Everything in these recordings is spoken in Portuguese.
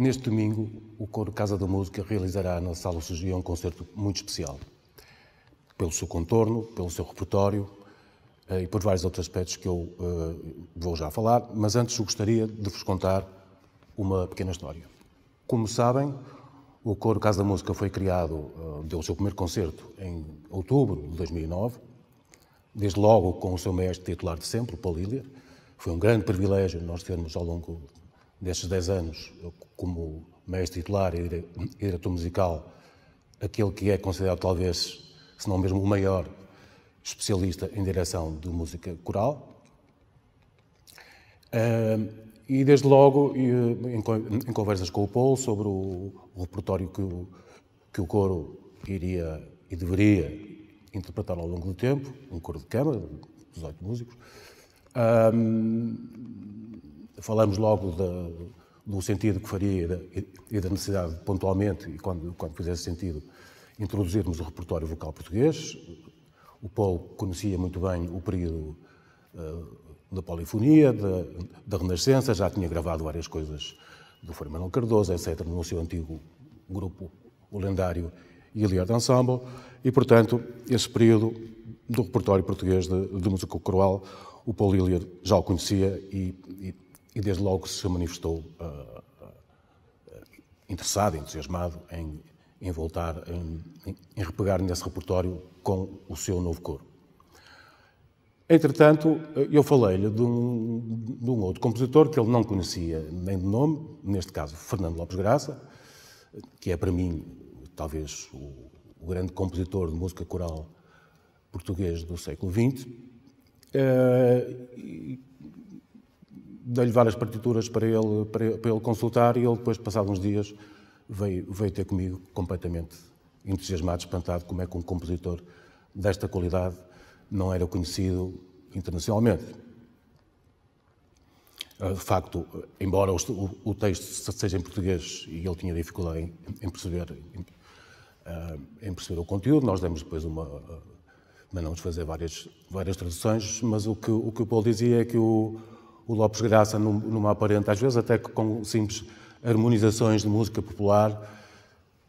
Neste domingo, o Coro Casa da Música realizará na Sala Sugia um concerto muito especial, pelo seu contorno, pelo seu repertório eh, e por vários outros aspectos que eu uh, vou já falar, mas antes gostaria de vos contar uma pequena história. Como sabem, o Coro Casa da Música foi criado, uh, eh, deu o seu primeiro concerto em outubro de 2009, desde logo com o seu mestre titular de sempre, o Paul Hillier. Foi um grande privilégio nós termos ao longo nestes 10 anos, como mestre titular e diretor musical, aquele que é considerado talvez, se não mesmo o maior especialista em direção de música coral. E desde logo, em conversas com o Paul sobre o repertório que o, que o coro iria e deveria interpretar ao longo do tempo, um coro de câmara, 18 músicos, falamos logo de, do sentido que faria e da necessidade, pontualmente, e quando, quando fizesse sentido, introduzirmos o repertório vocal português. O Paulo conhecia muito bem o período uh, da polifonia, da, da, Renascença, já tinha gravado várias coisas do Fernando Cardoso, etc., no seu antigo grupo, o lendário Iliad Ensemble, e, portanto, esse período do repertório português de, de música coral, o Paulo Iliad já o conhecia e, e e desde logo se manifestou uh, interessado, entusiasmado em, em voltar, em, em, repegar nesse repertório com o seu novo coro. Entretanto, eu falei-lhe de, um, de um, outro compositor que ele não conhecia nem de nome, neste caso Fernando Lopes Graça, que é para mim talvez o, o grande compositor de música coral português do século XX. Uh, ah, dei-lhe várias partituras para ele, para, para, ele consultar e ele depois, passados uns dias, veio, veio ter comigo completamente entusiasmado, espantado, como é que um compositor desta qualidade não era conhecido internacionalmente. Ah, de facto, embora o, texto seja em português e ele tinha dificuldade em, em perceber, em, ah, em, perceber o conteúdo, nós demos depois uma. Ah, mandamos fazer várias, várias traduções, mas o que o, que o Paulo dizia é que o, o Lopes Graça numa aparente, às vezes até com simples harmonizações de música popular,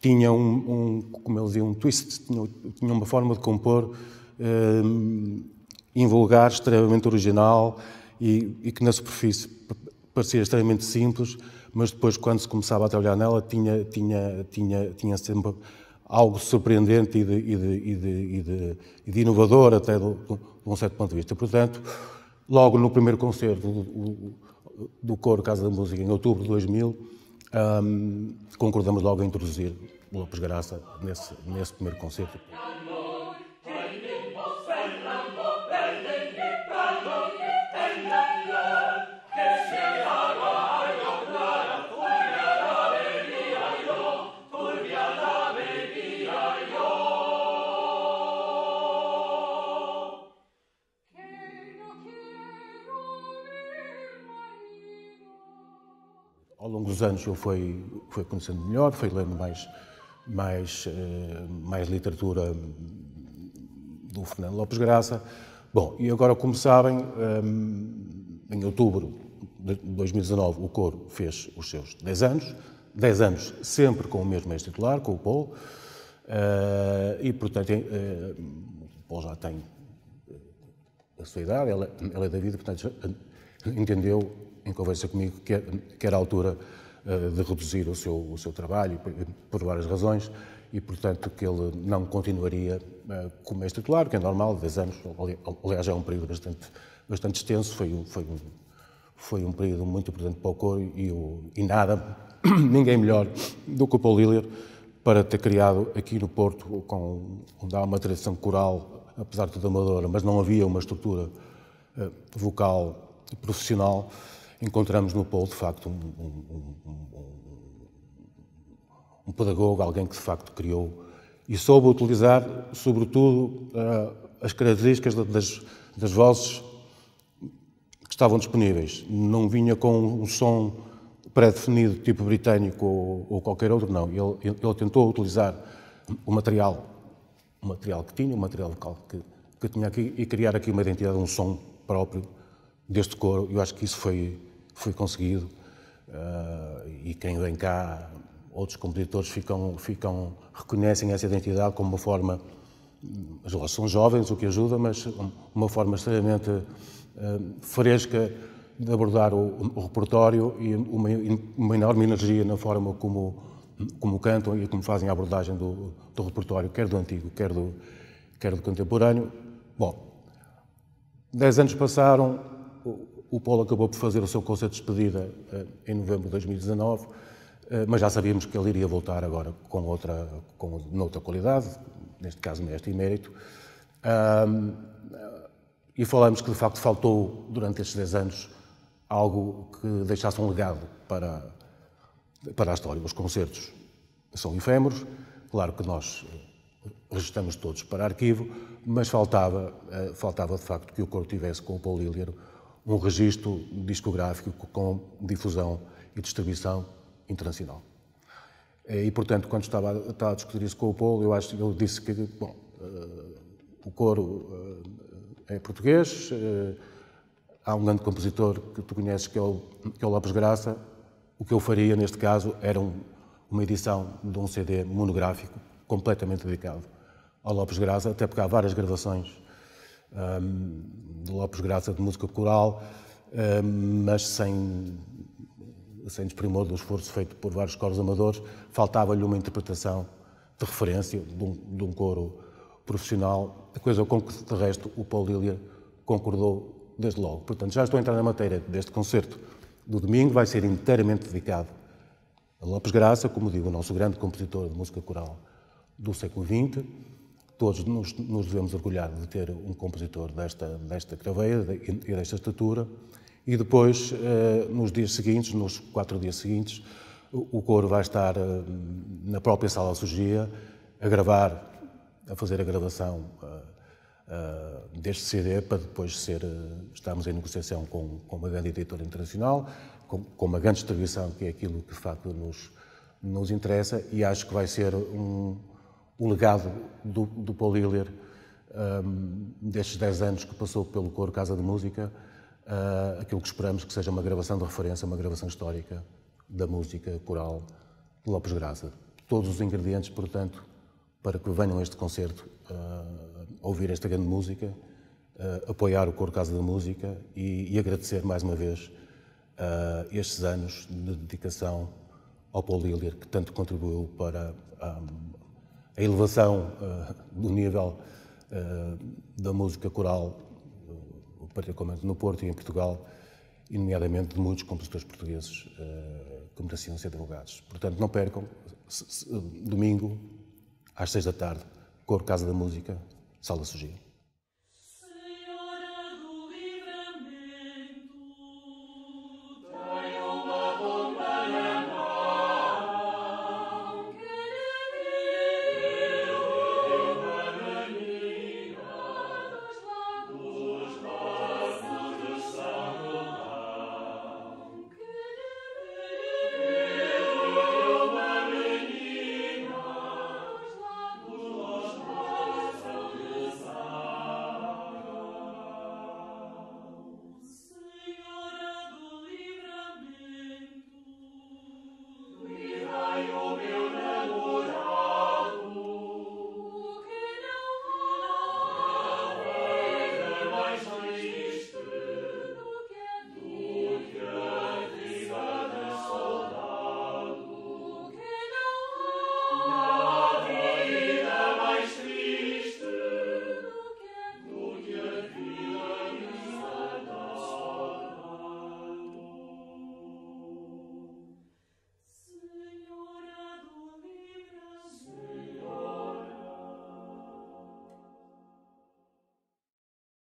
tinha um, um como eles dizia, um twist, tinha, tinha uma forma de compor eh, invulgar, extremamente original e, e que na superfície parecia extremamente simples, mas depois quando se começava a trabalhar nela tinha tinha tinha tinha sempre algo surpreendente e de, e de, e de, e de, inovador até de, de um certo ponto de vista. Portanto, logo no primeiro concerto do, do Coro Casa da Música, em outubro de 2000, um, concordamos logo a introduzir o Lopes Graça nesse, nesse primeiro concerto. Ao longo dos anos eu fui, fui conhecendo melhor, fui lendo mais, mais, eh, mais literatura do Fernando Lopes Graça. Bom, e agora, como sabem, eh, em outubro de 2019 o Coro fez os seus 10 anos, 10 anos sempre com o mesmo ex-titular, com o Paulo, eh, e portanto o Paulo já tem a sua idade, ela, ela é vida, portanto entendeu, em conversa comigo, que, que era a altura eh, de reduzir o seu, o seu trabalho, por várias razões, e, portanto, que ele não continuaria eh, como ex titular, que é normal, 10 anos, aliás, é um período bastante, bastante extenso, foi, um, foi, um, foi um período muito importante para o Coro e, o, e nada, ninguém melhor do que o Paul Liller para ter criado aqui no Porto, com, onde há uma tradição coral, apesar de tudo amadora, mas não havia uma estrutura eh, vocal profissional, encontramos no Paulo, de facto, um, um, um, um, pedagogo, alguém que de facto criou e soube utilizar, sobretudo, eh, as características das, das vozes que estavam disponíveis. Não vinha com um som pré-definido, tipo britânico ou, ou, qualquer outro, não. Ele, ele tentou utilizar o material, o material que tinha, o material local que, que tinha aqui e criar aqui uma identidade, um som próprio deste coro. Eu acho que isso foi, foi conseguido uh, e quem vem cá, outros compositores ficam, ficam, reconhecem essa identidade como uma forma, eles são jovens, o que ajuda, mas uma forma extremamente uh, fresca de abordar o, o repertório e uma, uma, enorme energia na forma como, como cantam e como fazem a abordagem do, do repertório, quer do antigo, quer do, quer do contemporâneo. Bom, dez anos passaram, o Polo acabou por fazer o seu concerto de despedida eh, em novembro de 2019, eh, mas já sabíamos que ele iria voltar agora com outra, com outra qualidade, neste caso neste mérito. E falamos que de facto faltou durante estes 10 anos algo que deixasse um legado para, para a história. Os concertos são efêmeros, claro que nós eh, registramos todos para arquivo, mas faltava, faltava de facto que o coro tivesse com o Paulo Lílero um registro discográfico com difusão e distribuição internacional. Eh, e, portanto, quando estava a, estava a discutir isso com o Paulo, eu acho, ele disse que, bom, uh, o coro uh, é português, uh, há um grande compositor que tu conheces, que é o, que é o Lopes Graça, o que eu faria, neste caso, era um, uma edição de um CD monográfico, completamente dedicado ao Lopes Graça, até porque há várias gravações um, de Lopes Graça de música coral, um, mas sem, sem desprimor do esforço feito por vários coros amadores, faltava-lhe uma interpretação de referência de um, de um coro profissional, A coisa com que, de resto, o Paulo Lília concordou desde logo. Portanto, já estou a entrar na matéria deste concerto do domingo, vai ser inteiramente dedicado a Lopes Graça, como digo, o nosso grande compositor de música coral do século XX, todos nos, nos, devemos orgulhar de ter um compositor desta, desta craveia e desta estatura. E depois, eh, nos dias seguintes, nos quatro dias seguintes, o coro vai estar eh, na própria sala de surgia a gravar, a fazer a gravação eh, deste CD para depois ser, estamos em negociação com, com uma grande editora internacional, com, com, uma grande distribuição que é aquilo que de facto nos, nos interessa e acho que vai ser um, o legado do, do Paul Hiller, um, destes 10 anos que passou pelo Coro Casa de Música, uh, aquilo que esperamos que seja uma gravação de referência, uma gravação histórica da música coral de Lopes Graça. Todos os ingredientes, portanto, para que venham a este concerto uh, ouvir esta grande música, uh, apoiar o Coro Casa de Música e, e agradecer mais uma vez uh, estes anos de dedicação ao Paul Lillier, que tanto contribuiu para um, a elevação eh, do nível eh, da música coral, eh, particularmente no Porto e em Portugal, e nomeadamente de muitos compositores portugueses que mereciam ser divulgados. Portanto, não percam, domingo, às seis da tarde, Cor Casa da Música, Sala Sugira.